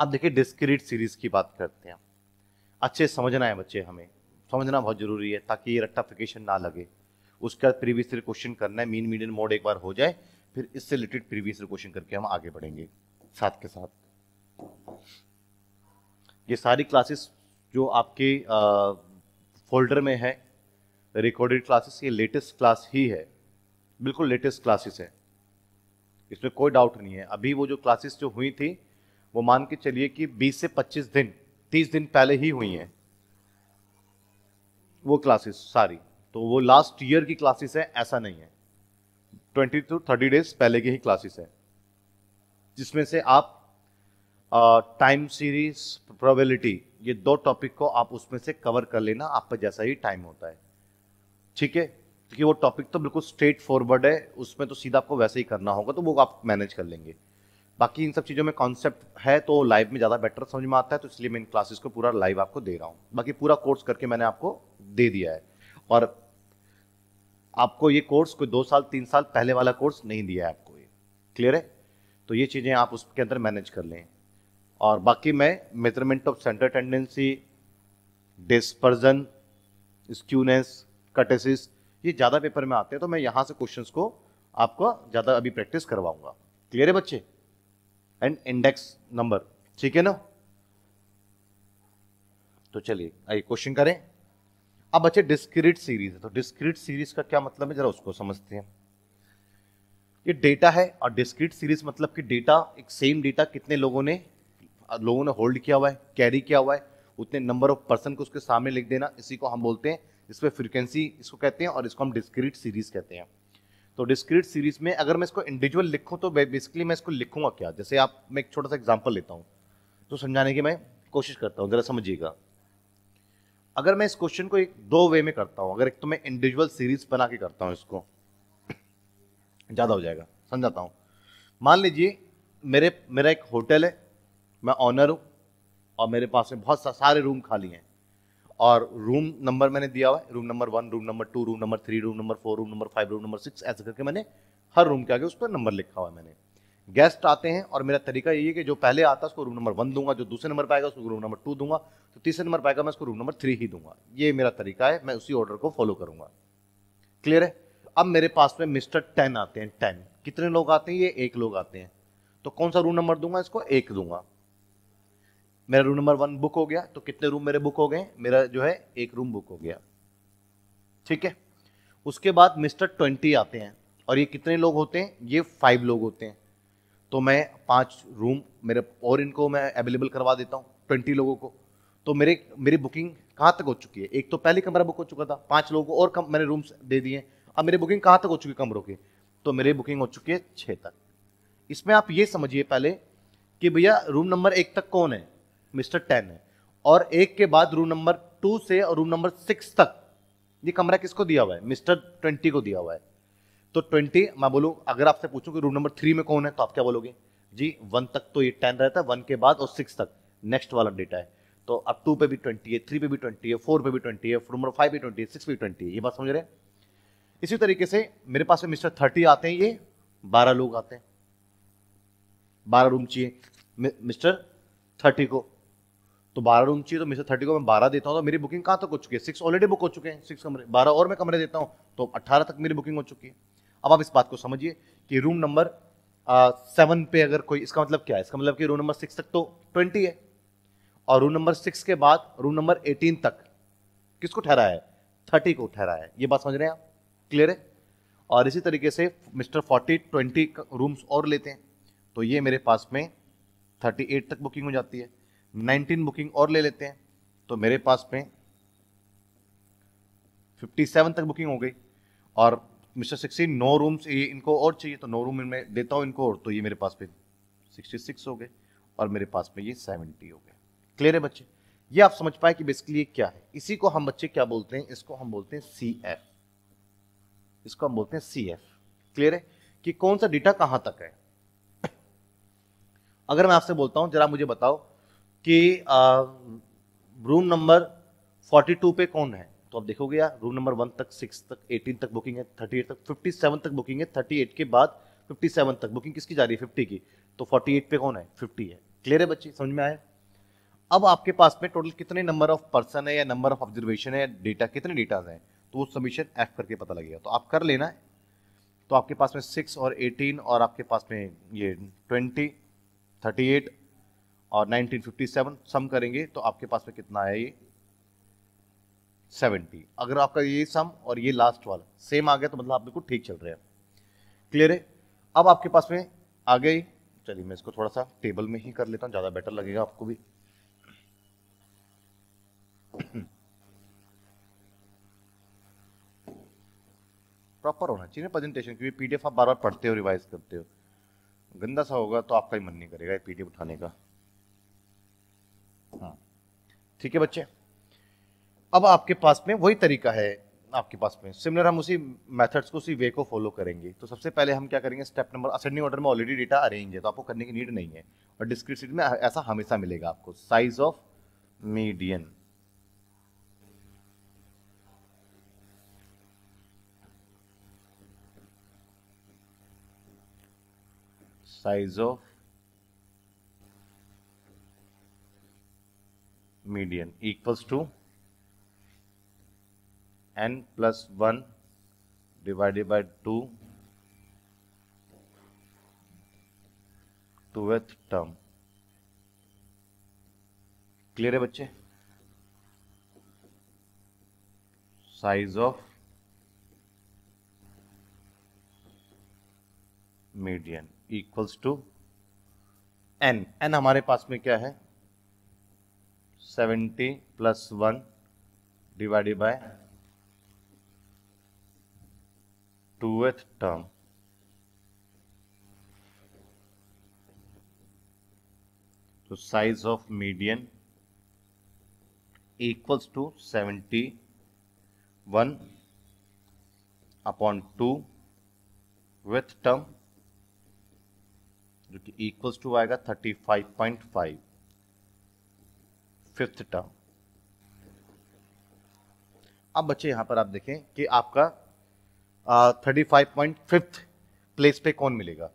अब देखिए discrete series की बात करते हैं अच्छे समझना है बच्चे हमें समझना बहुत जरूरी है ताकि ये रट्टाफिकेशन ना लगे उसके बाद प्रीवियस ईयर क्वेश्चन करना है मीन मीडियन मोड एक बार हो जाए फिर इससे रिलेटेड प्रीवियस ईयर क्वेश्चन करके हम आगे बढ़ेंगे साथ के साथ ये सारी क्लासेस जो आपके फोल्डर में है रिकॉर्डेड क्लासेस ये लेटेस्ट क्लास ही है बिल्कुल लेटेस्ट क्लासेस है इसमें कोई डाउट नहीं है अभी वो जो क्लासेस जो हुई थी वो मान के चलिए कि 20 से 25 दिन 30 दिन पहले ही हुई हैं वो क्लासेस सारी तो वो लास्ट ईयर की क्लासेस है ऐसा नहीं है ट्वेंटी टू थर्टी डेज पहले की ही क्लासेस है जिसमें से आप टाइम सीरीज प्रोबेबिलिटी ये दो टॉपिक को आप उसमें से कवर कर लेना आप पर जैसा ही टाइम होता है ठीक है क्योंकि वो टॉपिक तो बिल्कुल स्ट्रेट फॉरवर्ड है उसमें तो सीधा आपको वैसे ही करना होगा तो वो आप मैनेज कर लेंगे बाकी इन सब चीज़ों में कॉन्सेप्ट है तो लाइव में ज़्यादा बेटर समझ में आता है तो इसलिए मैं इन क्लासेस को पूरा लाइव आपको दे रहा हूँ बाकी पूरा कोर्स करके मैंने आपको दे दिया है और आपको ये कोर्स कोई दो साल तीन साल पहले वाला कोर्स नहीं दिया है आपको ये क्लियर है तो ये चीज़ें आप उसके अंदर मैनेज कर लें और बाकी मैं measurement of centre tendency dispersion skewness kurtosis ये ज़्यादा पेपर में आते हैं तो मैं यहाँ से क्वेश्चंस को आपको ज़्यादा अभी प्रैक्टिस करवाऊंगा क्लियर है बच्चे एंड इंडेक्स नंबर ठीक है ना तो चलिए आइए क्वेश्चन करें अब बच्चे डिस्क्रिट सीरीज है तो डिस्क्रिट सीरीज का क्या मतलब है जरा उसको समझते हैं ये डेटा है और डिस्क्रिट सीरीज मतलब कि डेटा एक सेम डेटा कितने लोगों ने लोगों ने होल्ड किया हुआ है कैरी किया हुआ है उतने नंबर ऑफ पर्सन को उसके सामने लिख देना इसी को हम बोलते हैं इसमें फ्रिक्वेंसी इसको कहते हैं और इसको हम डिस्क्रिट सीरीज कहते हैं तो डिस्क्रीट सीरीज में अगर मैं इसको इंडिविजुअल लिखूँ तो बेसिकली मैं इसको लिखूंगा क्या जैसे आप मैं एक छोटा सा एग्जाम्पल लेता हूँ तो समझाने की मैं कोशिश करता हूँ ज़रा समझिएगा अगर मैं इस क्वेश्चन को एक दो वे में करता हूँ अगर एक तो मैं इंडिविजुअल सीरीज बना के करता हूँ इसको ज़्यादा हो जाएगा समझाता हूँ मान लीजिए मेरे मेरा एक होटल है मैं ऑनर हूँ और मेरे पास में बहुत सा, सारे रूम खाली हैं और रूम नंबर मैंने दिया हुआ है room number one room number two room number three room number four room number five room number six ऐसे करके मैंने हर रूम के आगे उस पर नंबर लिखा हुआ है मैंने गेस्ट आते हैं और मेरा तरीका यही है कि जो पहले आता है उसको रूम नंबर वन दूंगा जो दूसरे नंबर पर आएगा उसको रूम नंबर टू दूंगा तो तीसरे नंबर पर आएगा मैं उसको रूम नंबर थ्री ही दूंगा ये मेरा तरीका है मैं उसी ऑर्डर को फॉलो करूंगा क्लियर है अब मेरे पास में मिस्टर टेन आते हैं टेन कितने लोग आते हैं ये एक लोग आते हैं तो कौन सा रूम नंबर दूंगा इसको एक दूंगा मेरा रूम नंबर वन बुक हो गया तो कितने रूम मेरे बुक हो गए मेरा जो है एक रूम बुक हो गया ठीक है उसके बाद मिस्टर ट्वेंटी आते हैं और ये कितने लोग होते हैं ये फाइव लोग होते हैं तो मैं पांच रूम मेरे और इनको मैं अवेलेबल करवा देता हूँ ट्वेंटी लोगों को तो मेरे मेरी बुकिंग कहाँ तक हो चुकी है एक तो पहले कमरा बुक हो चुका था पाँच लोगों को और कम मैंने रूम्स दे दिए अब मेरी बुकिंग कहाँ तक हो चुकी है कमरों की तो मेरी बुकिंग हो चुकी है छः तक इसमें आप ये समझिए पहले कि भैया रूम नंबर एक तक कौन है मिस्टर टेन है और एक के बाद रूम नंबर टू से और रूम नंबर सिक्स तक ये कमरा किसको दिया हुआ है मिस्टर ट्वेंटी को दिया हुआ है तो ट्वेंटी मैं बोलूँ अगर आपसे पूछूँ कि रूम नंबर थ्री में कौन है तो आप क्या बोलोगे जी वन तक तो ये टेन रहता है वन के बाद और सिक्स तक नेक्स्ट वाला डेटा है तो अब टू पे भी ट्वेंटी है थ्री पे भी ट्वेंटी है फोर पे भी ट्वेंटी है नंबर फाइव भी ट्वेंटी है सिक्स भी ट्वेंटी है ये बात समझ रहे हैं इसी तरीके से मेरे पास में मिस्टर थर्टी आते हैं ये बारह लोग आते हैं बारह रूम चाहिए मिस्टर थर्टी को तो बारह रूम चाहिए तो मिस्टर थर्टी को मैं बारह देता हूँ तो मेरी बुकिंग कहाँ तक हो चुकी है सिक्स ऑलरेडी बुक हो चुके हैं सिक्स कमरे बारह और मैं कमरे देता हूँ तो अट्ठारह तक मेरी बुकिंग हो चुकी है अब आप इस बात को समझिए कि रूम नंबर सेवन पे अगर कोई इसका मतलब क्या है इसका मतलब कि रूम नंबर सिक्स तक तो ट्वेंटी है और रूम नंबर सिक्स के बाद रूम नंबर एटीन तक किसको ठहराया है थर्टी को ठहराया है ये बात समझ रहे हैं आप क्लियर है और इसी तरीके से मिस्टर फोर्टी ट्वेंटी रूम्स और लेते हैं तो ये मेरे पास में थर्टी एट तक बुकिंग हो जाती है 19 बुकिंग और ले लेते हैं तो मेरे पास में 57 तक बुकिंग हो गई और मिस्टर सिक्सटी नौ रूम्स ये इनको और चाहिए तो नौ रूम में देता हूँ इनको और तो ये मेरे पास पे 66 हो गए और मेरे पास में ये 70 हो गए क्लियर है बच्चे ये आप समझ पाए कि बेसिकली ये क्या है इसी को हम बच्चे क्या बोलते हैं इसको हम बोलते हैं सी एफ इसको हम बोलते हैं सी एफ क्लियर है कि कौन सा डेटा कहाँ तक है अगर मैं आपसे बोलता हूँ जरा मुझे बताओ कि रूम नंबर 42 पे कौन है तो आप देखोगे यार रूम नंबर वन तक सिक्स तक एटीन तक बुकिंग है थर्टी एट तक फिफ्टी सेवन तक बुकिंग है थर्टी एट के बाद फिफ्टी सेवन तक बुकिंग किसकी जा रही है फिफ्टी की तो फोर्टी एट पे कौन है फिफ्टी है क्लियर है बच्चे समझ में आए अब आपके पास में टोटल कितने नंबर ऑफ पर्सन है या नंबर ऑफ ऑब्जर्वेशन है डेटा कितने डेटाज हैं तो वो सबमिशन एफ करके पता लगेगा तो आप कर लेना तो आपके पास में सिक्स और एटीन और आपके पास में ये ट्वेंटी थर्टी एट और 1957 सम करेंगे तो आपके पास में कितना आया ये 70 अगर आपका ये सम और ये लास्ट वाला सेम आ गया तो मतलब आप बिल्कुल ठीक चल रहे हैं क्लियर है अब आपके पास में आ गई चलिए मैं इसको थोड़ा सा टेबल में ही कर लेता हूँ ज़्यादा बेटर लगेगा आपको भी प्रॉपर होना चाहिए प्रेजेंटेशन क्योंकि पीडीएफ आप बार बार पढ़ते हो रिवाइज करते हो गंदा सा होगा तो आपका ही मन नहीं करेगा पीडीएफ उठाने का ठीक है बच्चे अब आपके पास में वही तरीका है आपके पास में सिमिलर हम उसी मेथड्स को उसी वे को फॉलो करेंगे तो सबसे पहले हम क्या करेंगे स्टेप नंबर असेंडिंग ऑर्डर में ऑलरेडी डेटा अरेंज है तो आपको करने की नीड नहीं है और डिस्क्रिट सीट में ऐसा हमेशा मिलेगा आपको size of median size of median equals to n plus 1 divided by 2 twelfth term clear है बच्चे size of median equals to N N हमारे पास में क्या है seventy plus one divided by twoth term तो size of median equals to seventy one upon two with term जो कि इक्वल्स टू आएगा thirty five point five fifth term अब बच्चे यहां पर आप देखें कि आपका thirty five point fifth place पे कौन मिलेगा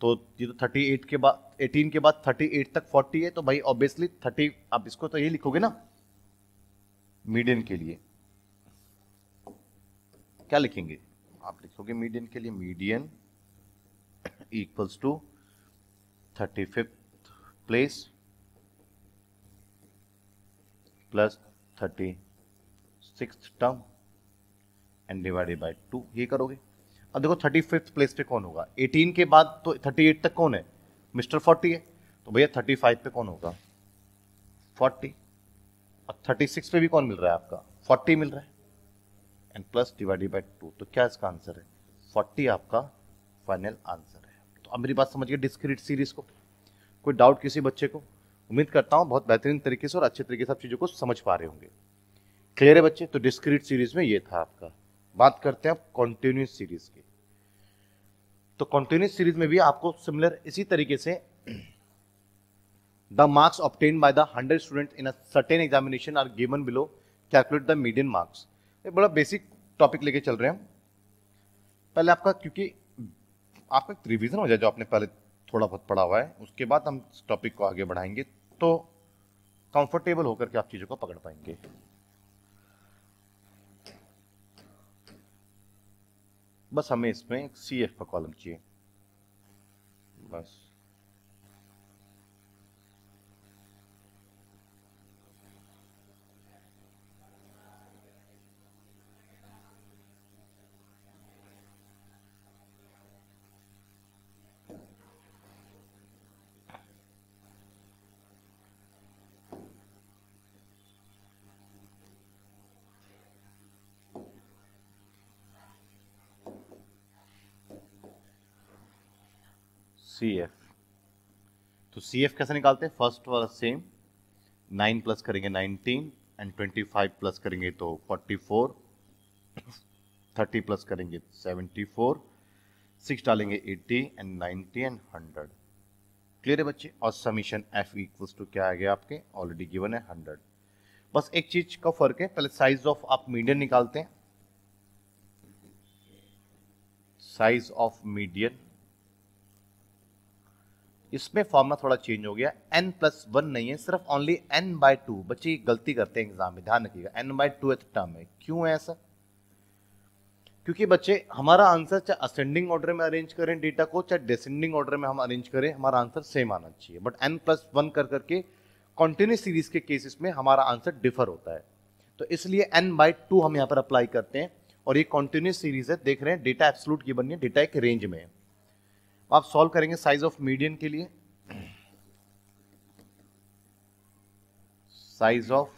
तो ये तो थर्टी एट के बाद एटीन के बाद थर्टी एट तक फोर्टी है तो भाई ऑब्वियसली थर्टी आप इसको तो ये लिखोगे ना मीडियन के लिए क्या लिखेंगे आप लिखोगे मीडियन के लिए median equals to thirty fifth place plus thirty six term and divided by two ये करोगे अब देखो थर्टी फिफ्थ प्लेस पे कौन होगा एटीन के बाद तो थर्टी एट तक कौन है मिस्टर फोर्टी है तो भैया थर्टी फाइव पे कौन होगा फोर्टी और थर्टी सिक्स पे भी कौन मिल रहा है आपका फोर्टी मिल रहा है and plus divided by two तो क्या इसका आंसर है फोर्टी आपका फाइनल आंसर है तो अब मेरी बात समझिए डिस्क्रीट सीरीज को कोई डाउट किसी बच्चे को उम्मीद करता हूँ बहुत बेहतरीन तरीके से और अच्छे तरीके से आप चीज़ों को समझ पा रहे होंगे क्लियर है बच्चे तो डिस्क्रीट सीरीज में ये था आपका बात करते हैं आप कॉन्टिन्यूस सीरीज की तो कॉन्टिन्यूस सीरीज में भी आपको सिमिलर इसी तरीके से the marks obtain by the hundred student in certain examination are given below calculate the median marks ये बड़ा बेसिक टॉपिक लेके चल रहे हैं पहले आपका क्योंकि आपका रिविजन हो जाए जो आपने पहले थोड़ा बहुत पढ़ा हुआ है उसके बाद हम इस टॉपिक को आगे बढ़ाएंगे तो कंफर्टेबल होकर के आप चीज़ों को पकड़ पाएंगे बस हमें इसमें सी एफ का कॉलम चाहिए बस सी एफ तो सी एफ कैसे निकालते हैं फर्स्ट वाला सेम नाइन प्लस करेंगे nineteen and twenty five plus करेंगे तो फोर्टी फोर थर्टी प्लस करेंगे सेवेंटी फोर सिक्स डालेंगे eighty and ninety and hundred clear है बच्चे और समीशन एफ इक्वल्स टू क्या आ गया आपके ऑलरेडी गिवन है हंड्रेड बस एक चीज का फर्क है पहले साइज ऑफ आप मीडियन निकालते हैं साइज ऑफ मीडियन इसमें फॉर्मा थोड़ा चेंज हो गया एन प्लस वन नहीं है सिर्फ ओनली एन बाय टू बच्चे गलती करते हैं एग्जाम में ध्यान रखिएगा एन बाय टू टर्म है क्यों है ऐसा क्योंकि बच्चे हमारा आंसर चाहे असेंडिंग ऑर्डर में अरेंज करें डेटा को चाहे डिसेंडिंग ऑर्डर में हम अरेंज करें हमारा आंसर सेम आना चाहिए बट एन प्लस वन कर करके कॉन्टिन्यूस सीरीज के केसेस में हमारा आंसर डिफर होता है तो इसलिए एन बाई टू हम यहाँ पर अप्लाई करते हैं और ये कॉन्टिन्यूस सीरीज है देख रहे हैं डेटा एब्सोलूट की बनी है डेटा एक रेंज में है आप सॉल्व करेंगे साइज ऑफ मीडियन के लिए size of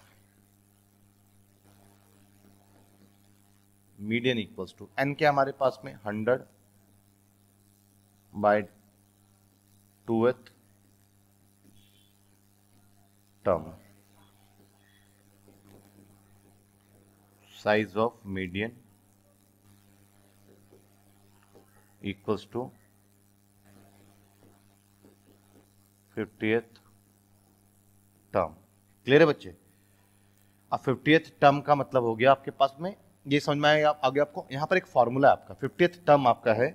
median equals to N क्या हमारे पास में hundred by twoth term size of median equals to fiftieth term clear है बच्चे अब फिफ्टीथ टर्म का मतलब हो गया आपके पास में ये समझ में आएगा आगे आपको यहां पर एक फॉर्मूला है आपका फिफ्टीथ टर्म आपका है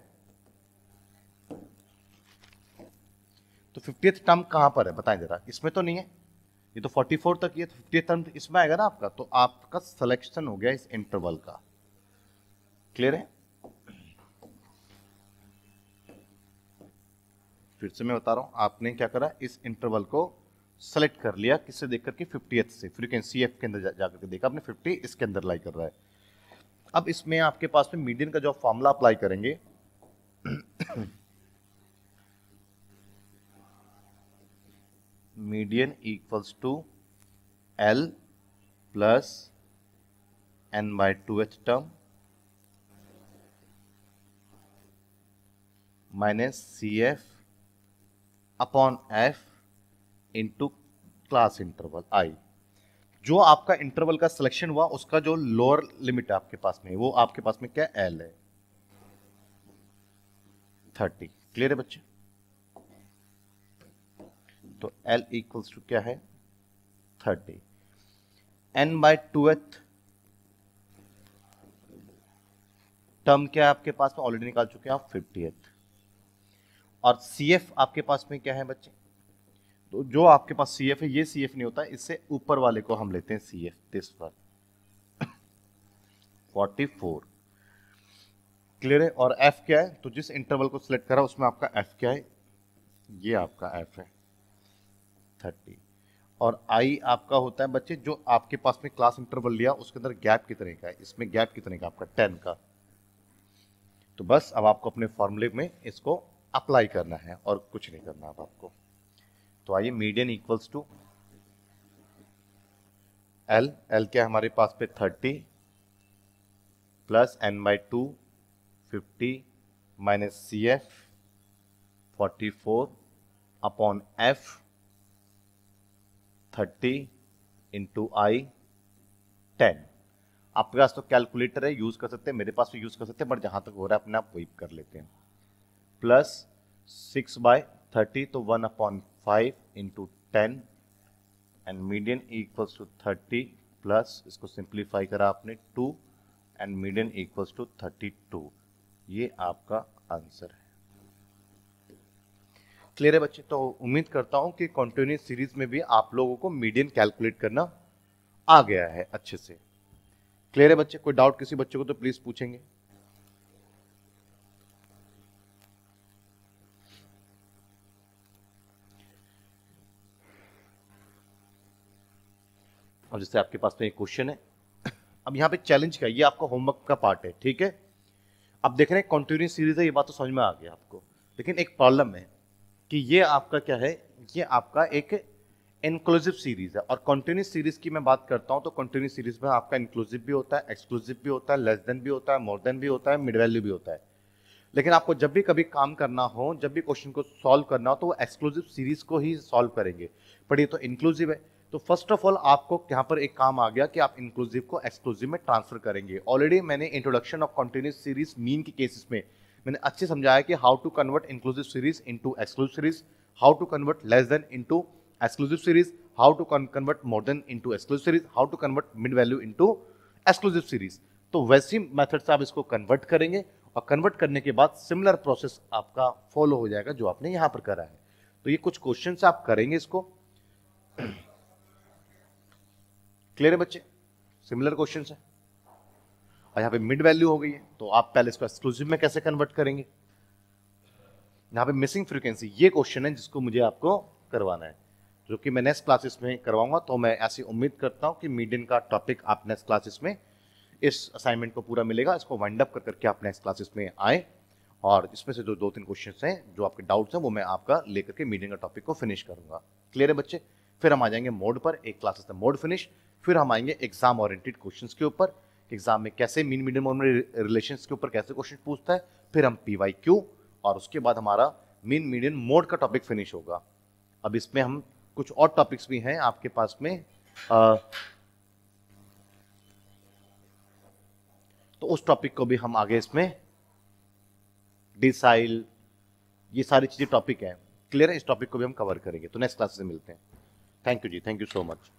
तो फिफ्टीथ टर्म कहां पर है बताएं जरा इसमें तो नहीं है ये तो 44 तक ये तो फिफ्टी टर्म इसमें आएगा ना आपका तो आपका सिलेक्शन हो गया इस इंटरवल का क्लियर है फिर से मैं बता रहा हूँ आपने क्या करा इस इंटरवल को सेलेक्ट कर लिया किससे देख करके फिफ्टी एथ से फ्रीक्वेंसी एफ के अंदर जा, जा करके देखा आपने फिफ्टी इसके अंदर लाई कर रहा है अब इसमें आपके पास में मीडियन का जो फॉर्मूला अप्लाई करेंगे median equals to L plus N by two H term minus C F upon F into class interval I जो आपका इंटरवल का सिलेक्शन हुआ उसका जो लोअर लिमिट आपके पास में वो आपके पास में क्या एल है थर्टी क्लियर है बच्चे तो एल इक्वल्स टू क्या है thirty N by twoth term क्या है आपके पास में ऑलरेडी निकाल चुके हैं आप फिफ्टी एथ और सी एफ आपके पास में क्या है बच्चे तो जो आपके पास सी एफ है ये सी एफ नहीं होता इससे ऊपर वाले को हम लेते हैं C F this one forty four clear है और एफ क्या है तो जिस इंटरवल को सिलेक्ट करा उसमें आपका एफ क्या है ये आपका एफ है थर्टी और आई आपका होता है बच्चे जो आपके पास में क्लास इंटरवल लिया उसके अंदर गैप कितने का है इसमें गैप कितने का आपका टेन का तो बस अब आपको अपने फॉर्मूले में इसको अप्लाई करना है और कुछ नहीं करना अब आपको तो आइए median equals to L L क्या हमारे पास पे thirty plus N by two fifty minus C F forty four upon F thirty into I ten आपके पास तो कैलकुलेटर है यूज़ कर सकते हैं मेरे पास भी यूज़ कर सकते हैं बट जहां तक हो रहा है अपने आप वेप कर लेते हैं प्लस सिक्स बाय थर्टी तो one upon five into ten and median equals to thirty plus इसको सिंप्लीफाई करा आपने two and median equals to thirty two ये आपका आंसर है क्लियर है बच्चे तो उम्मीद करता हूं कि कॉन्टिन्यूस सीरीज में भी आप लोगों को मीडियन कैलकुलेट करना आ गया है अच्छे से क्लियर है बच्चे कोई डाउट किसी बच्चे को तो प्लीज़ पूछेंगे और जैसे आपके पास में एक क्वेश्चन है अब यहाँ पे चैलेंज का ये आपका होमवर्क का पार्ट है ठीक है अब देख रहे हैं कॉन्टिन्यूस सीरीज है ये बात तो समझ में आ गया आपको लेकिन एक प्रॉब्लम है कि ये आपका क्या है ये आपका एक इंक्लूसिव सीरीज है और कॉन्टिन्यूस सीरीज की मैं बात करता हूँ तो कंटिन्यूस सीरीज में आपका इंक्लूसिव भी होता है एक्सक्लूसिव भी होता है लेस देन भी होता है मोर देन भी होता है मिड वैल्यू भी होता है लेकिन आपको जब भी कभी काम करना हो जब भी क्वेश्चन को सॉल्व करना हो तो वो एक्सक्लूसिव सीरीज को ही सॉल्व करेंगे पर ये तो इंक्लूसिव है तो फर्स्ट ऑफ ऑल आपको यहाँ पर एक काम आ गया कि आप इंक्लूसिव को एक्सक्लूसिव में ट्रांसफर करेंगे ऑलरेडी मैंने introduction of continuous series mean के केसेस में मैंने अच्छे समझाया कि how to convert inclusive series into exclusive series how to convert less than into exclusive series how to convert more than into exclusive series how to convert mid value into exclusive series तो वैसी method से आप इसको convert करेंगे और convert करने के बाद सिमिलर प्रोसेस आपका फॉलो हो जाएगा जो आपने यहाँ पर करा है तो ये कुछ क्वेश्चन आप करेंगे इसको क्लियर है बच्चे सिमिलर क्वेश्चन है और यहां पे मिड वैल्यू हो गई है तो आप पहले इसको एक्सक्लूसिव में कैसे कन्वर्ट करेंगे यहां पे मिसिंग फ्रीक्वेंसी ये क्वेश्चन है जिसको मुझे आपको करवाना है जो कि मैं नेक्स्ट क्लासेस में करवाऊंगा तो मैं ऐसी उम्मीद करता हूं कि मीडियन का टॉपिक आप नेक्स्ट क्लासेस में इस असाइनमेंट को पूरा मिलेगा इसको वाइंड अप कर करके आप नेक्स्ट क्लासेस में आए और इसमें से जो दो तीन क्वेश्चन हैं जो आपके डाउट्स हैं वो मैं आपका लेकर के मीडियन का टॉपिक को फिनिश करूंगा क्लियर है बच्चे फिर हम आ जाएंगे मोड पर एक क्लासेस मोड फिनिश फिर हम आएंगे एग्जाम ओरिएंटेड क्वेश्चंस के ऊपर एग्जाम में कैसे मीन मीडियम और रिलेशन के ऊपर कैसे क्वेश्चन पूछता है फिर हम पी वाई क्यू और उसके बाद हमारा मीन मीडियम मोड का टॉपिक फिनिश होगा अब इसमें हम कुछ और टॉपिक्स भी हैं आपके पास में आ, तो उस टॉपिक को भी हम आगे इसमें डिसाइल ये सारी चीज़ें टॉपिक है क्लियर है इस टॉपिक को भी हम कवर करेंगे तो नेक्स्ट क्लास से मिलते हैं थैंक यू जी थैंक यू सो मच